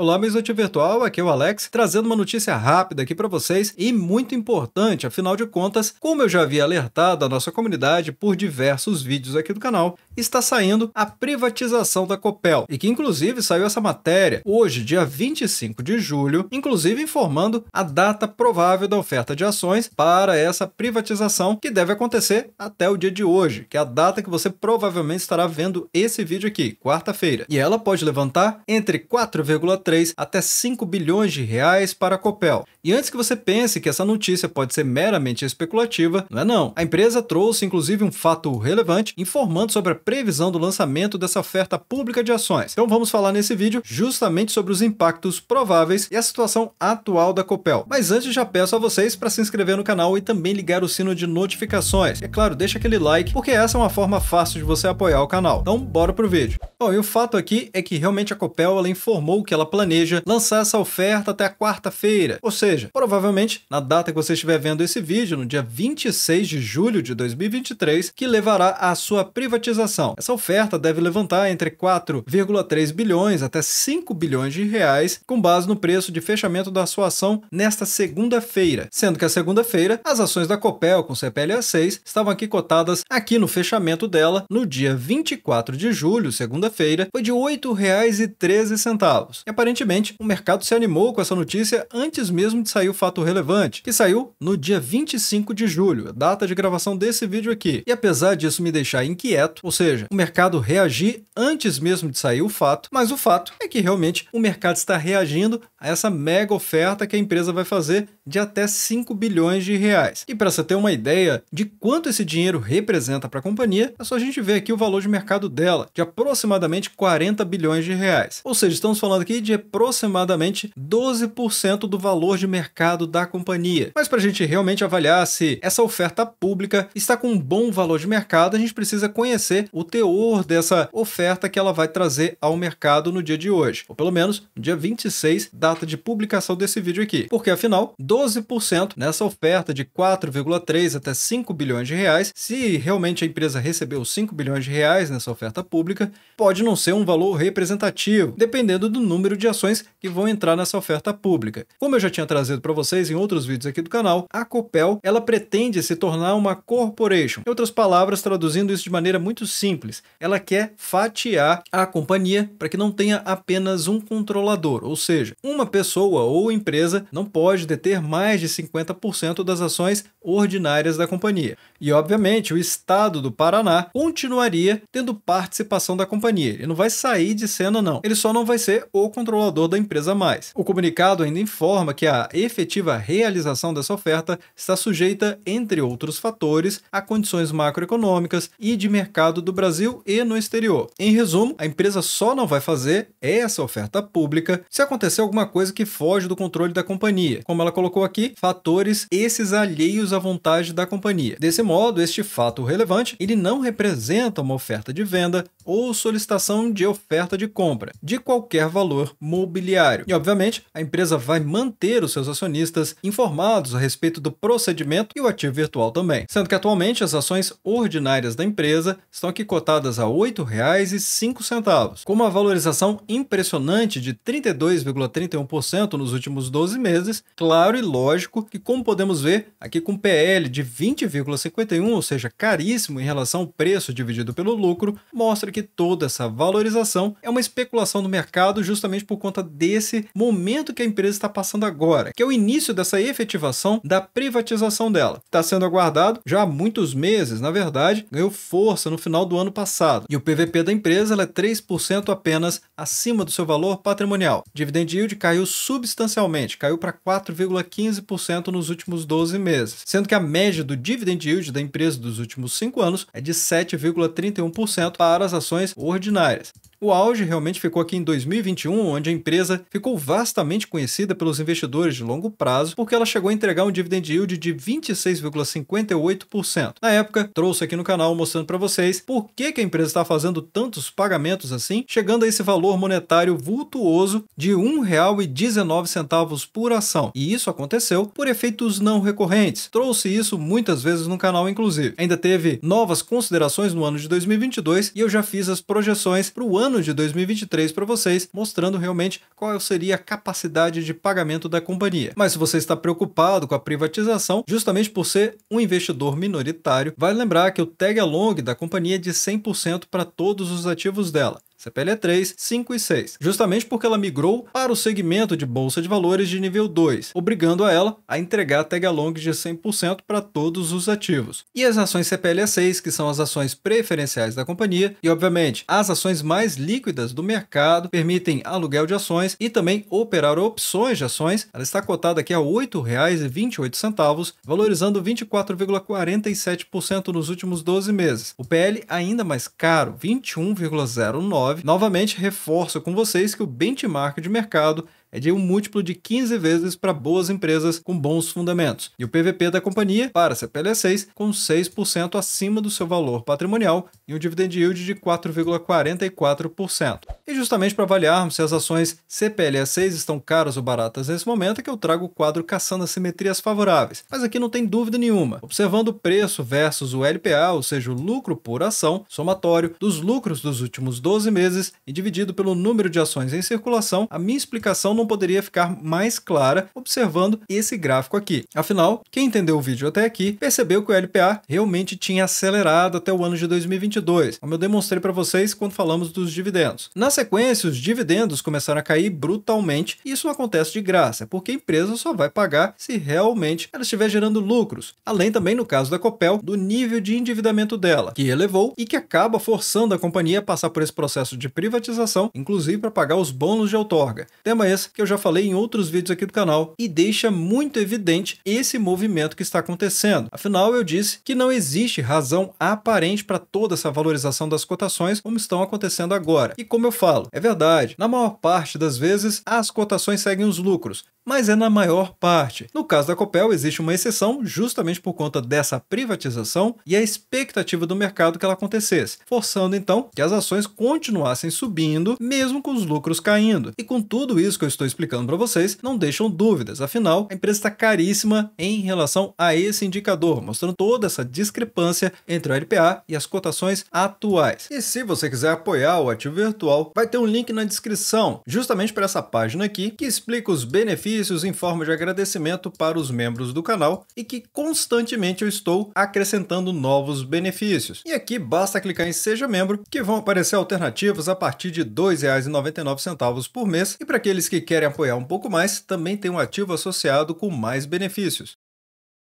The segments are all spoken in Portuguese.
Olá, meu Virtual, aqui é o Alex, trazendo uma notícia rápida aqui para vocês e muito importante, afinal de contas, como eu já havia alertado a nossa comunidade por diversos vídeos aqui do canal, está saindo a privatização da Copel, e que inclusive saiu essa matéria hoje, dia 25 de julho, inclusive informando a data provável da oferta de ações para essa privatização que deve acontecer até o dia de hoje, que é a data que você provavelmente estará vendo esse vídeo aqui, quarta-feira. E ela pode levantar entre 4,3 até 5 bilhões de reais para a Copel. E antes que você pense que essa notícia pode ser meramente especulativa, não é não. A empresa trouxe inclusive um fato relevante informando sobre a previsão do lançamento dessa oferta pública de ações. Então vamos falar nesse vídeo justamente sobre os impactos prováveis e a situação atual da Copel. Mas antes já peço a vocês para se inscrever no canal e também ligar o sino de notificações. E é claro, deixa aquele like, porque essa é uma forma fácil de você apoiar o canal. Então bora pro vídeo. Bom, e o fato aqui é que realmente a Copel ela informou que ela planeja lançar essa oferta até a quarta-feira, ou seja, provavelmente na data que você estiver vendo esse vídeo, no dia 26 de julho de 2023, que levará à sua privatização. Essa oferta deve levantar entre 4,3 bilhões até 5 bilhões de reais, com base no preço de fechamento da sua ação nesta segunda-feira, sendo que a segunda-feira as ações da Copel com CPLA 6 estavam aqui cotadas aqui no fechamento dela no dia 24 de julho, segunda-feira, foi de R$ 8,13. E a aparentemente, o mercado se animou com essa notícia antes mesmo de sair o fato relevante, que saiu no dia 25 de julho, data de gravação desse vídeo aqui. E apesar disso me deixar inquieto, ou seja, o mercado reagir antes mesmo de sair o fato, mas o fato é que realmente o mercado está reagindo a essa mega oferta que a empresa vai fazer de até 5 bilhões de reais. E para você ter uma ideia de quanto esse dinheiro representa para a companhia, é só a gente ver aqui o valor de mercado dela, de aproximadamente 40 bilhões de reais. Ou seja, estamos falando aqui de aproximadamente 12% do valor de mercado da companhia. Mas para a gente realmente avaliar se essa oferta pública está com um bom valor de mercado, a gente precisa conhecer o teor dessa oferta que ela vai trazer ao mercado no dia de hoje, ou pelo menos dia 26, data de publicação desse vídeo aqui. Porque afinal, 12% nessa oferta de 4,3 até 5 bilhões de reais. Se realmente a empresa recebeu 5 bilhões de reais nessa oferta pública, pode não ser um valor representativo, dependendo do número de ações que vão entrar nessa oferta pública. Como eu já tinha trazido para vocês em outros vídeos aqui do canal, a Copel, ela pretende se tornar uma corporation. Em outras palavras, traduzindo isso de maneira muito simples, ela quer fatiar a companhia para que não tenha apenas um controlador, ou seja, uma pessoa ou empresa não pode deter ter mais de 50% das ações ordinárias da companhia. E, obviamente, o Estado do Paraná continuaria tendo participação da companhia. Ele não vai sair de cena, não. Ele só não vai ser o controlador da empresa mais. O comunicado ainda informa que a efetiva realização dessa oferta está sujeita, entre outros fatores, a condições macroeconômicas e de mercado do Brasil e no exterior. Em resumo, a empresa só não vai fazer essa oferta pública se acontecer alguma coisa que foge do controle da companhia, como ela colocou colocou aqui fatores esses alheios à vontade da companhia. Desse modo, este fato relevante, ele não representa uma oferta de venda ou solicitação de oferta de compra de qualquer valor mobiliário. E obviamente, a empresa vai manter os seus acionistas informados a respeito do procedimento e o ativo virtual também. Sendo que atualmente as ações ordinárias da empresa estão aqui cotadas a R$ 8,05, com uma valorização impressionante de 32,31% nos últimos 12 meses. Claro, lógico que, como podemos ver, aqui com PL de 20,51, ou seja, caríssimo em relação ao preço dividido pelo lucro, mostra que toda essa valorização é uma especulação do mercado justamente por conta desse momento que a empresa está passando agora, que é o início dessa efetivação da privatização dela. Está sendo aguardado já há muitos meses, na verdade, ganhou força no final do ano passado. E o PVP da empresa é 3% apenas acima do seu valor patrimonial. Dividend yield caiu substancialmente, caiu para 4,15%. 15% nos últimos 12 meses, sendo que a média do dividend yield da empresa dos últimos 5 anos é de 7,31% para as ações ordinárias. O auge realmente ficou aqui em 2021, onde a empresa ficou vastamente conhecida pelos investidores de longo prazo, porque ela chegou a entregar um dividend yield de 26,58%. Na época, trouxe aqui no canal mostrando para vocês por que, que a empresa está fazendo tantos pagamentos assim, chegando a esse valor monetário vultuoso de R$ 1,19 por ação. E isso aconteceu por efeitos não recorrentes. Trouxe isso muitas vezes no canal, inclusive. Ainda teve novas considerações no ano de 2022 e eu já fiz as projeções para o ano ano de 2023 para vocês, mostrando realmente qual seria a capacidade de pagamento da companhia. Mas se você está preocupado com a privatização, justamente por ser um investidor minoritário, vai vale lembrar que o tag along da companhia é de 100% para todos os ativos dela. CPLE 3, 5 e 6, justamente porque ela migrou para o segmento de bolsa de valores de nível 2, obrigando a ela a entregar tag along de 100% para todos os ativos. E as ações CPLE é 6, que são as ações preferenciais da companhia, e obviamente as ações mais líquidas do mercado, permitem aluguel de ações e também operar opções de ações. Ela está cotada aqui a R$ 8,28, valorizando 24,47% nos últimos 12 meses. O PL ainda mais caro, 21,09 novamente reforço com vocês que o benchmark de mercado é de um múltiplo de 15 vezes para boas empresas com bons fundamentos. E o PVP da companhia para a CPL6 com 6% acima do seu valor patrimonial e um dividend yield de 4,44%. E justamente para avaliarmos se as ações CPLA6 estão caras ou baratas nesse momento é que eu trago o quadro caçando as simetrias favoráveis. Mas aqui não tem dúvida nenhuma. Observando o preço versus o LPA, ou seja, o lucro por ação, somatório dos lucros dos últimos 12 meses e dividido pelo número de ações em circulação, a minha explicação não poderia ficar mais clara observando esse gráfico aqui. Afinal, quem entendeu o vídeo até aqui percebeu que o LPA realmente tinha acelerado até o ano de 2022 2022, como eu demonstrei para vocês quando falamos dos dividendos. Na sequência, os dividendos começaram a cair brutalmente e isso não acontece de graça, porque a empresa só vai pagar se realmente ela estiver gerando lucros. Além também, no caso da Copel, do nível de endividamento dela, que elevou e que acaba forçando a companhia a passar por esse processo de privatização, inclusive para pagar os bônus de outorga. Tema esse que eu já falei em outros vídeos aqui do canal e deixa muito evidente esse movimento que está acontecendo. Afinal, eu disse que não existe razão aparente para toda essa essa valorização das cotações como estão acontecendo agora. E como eu falo, é verdade, na maior parte das vezes as cotações seguem os lucros, mas é na maior parte. No caso da Copel, existe uma exceção justamente por conta dessa privatização e a expectativa do mercado que ela acontecesse, forçando então que as ações continuassem subindo, mesmo com os lucros caindo. E com tudo isso que eu estou explicando para vocês, não deixam dúvidas, afinal, a empresa está caríssima em relação a esse indicador, mostrando toda essa discrepância entre o LPA e as cotações atuais. E se você quiser apoiar o ativo virtual, vai ter um link na descrição, justamente para essa página aqui, que explica os benefícios benefícios em forma de agradecimento para os membros do canal e que constantemente eu estou acrescentando novos benefícios. E aqui basta clicar em Seja Membro que vão aparecer alternativas a partir de R$ 2,99 por mês e para aqueles que querem apoiar um pouco mais, também tem um ativo associado com mais benefícios.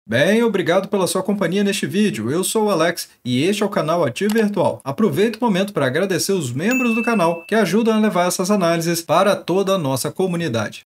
Bem, obrigado pela sua companhia neste vídeo. Eu sou o Alex e este é o canal Ativo Virtual. Aproveito o momento para agradecer os membros do canal que ajudam a levar essas análises para toda a nossa comunidade.